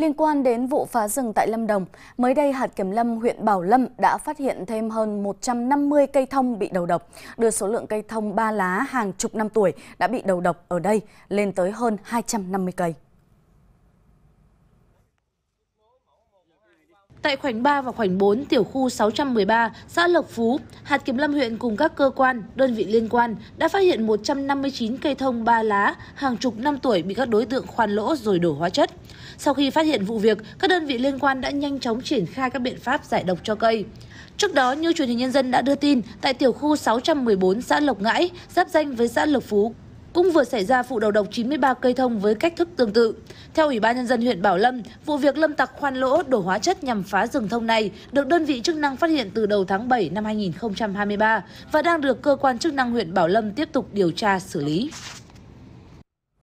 Liên quan đến vụ phá rừng tại Lâm Đồng, mới đây hạt kiểm lâm huyện Bảo Lâm đã phát hiện thêm hơn 150 cây thông bị đầu độc, đưa số lượng cây thông ba lá hàng chục năm tuổi đã bị đầu độc ở đây lên tới hơn 250 cây. Tại khoảnh 3 và khoảnh 4 tiểu khu 613, xã Lộc Phú, hạt kiểm lâm huyện cùng các cơ quan, đơn vị liên quan đã phát hiện 159 cây thông ba lá hàng chục năm tuổi bị các đối tượng khoan lỗ rồi đổ hóa chất. Sau khi phát hiện vụ việc, các đơn vị liên quan đã nhanh chóng triển khai các biện pháp giải độc cho cây. Trước đó, như truyền hình nhân dân đã đưa tin, tại tiểu khu 614 xã Lộc Ngãi, giáp danh với xã Lộc Phú, cũng vừa xảy ra vụ đầu độc 93 cây thông với cách thức tương tự. Theo Ủy ban nhân dân huyện Bảo Lâm, vụ việc lâm tặc khoan lỗ đổ hóa chất nhằm phá rừng thông này được đơn vị chức năng phát hiện từ đầu tháng 7 năm 2023 và đang được cơ quan chức năng huyện Bảo Lâm tiếp tục điều tra xử lý.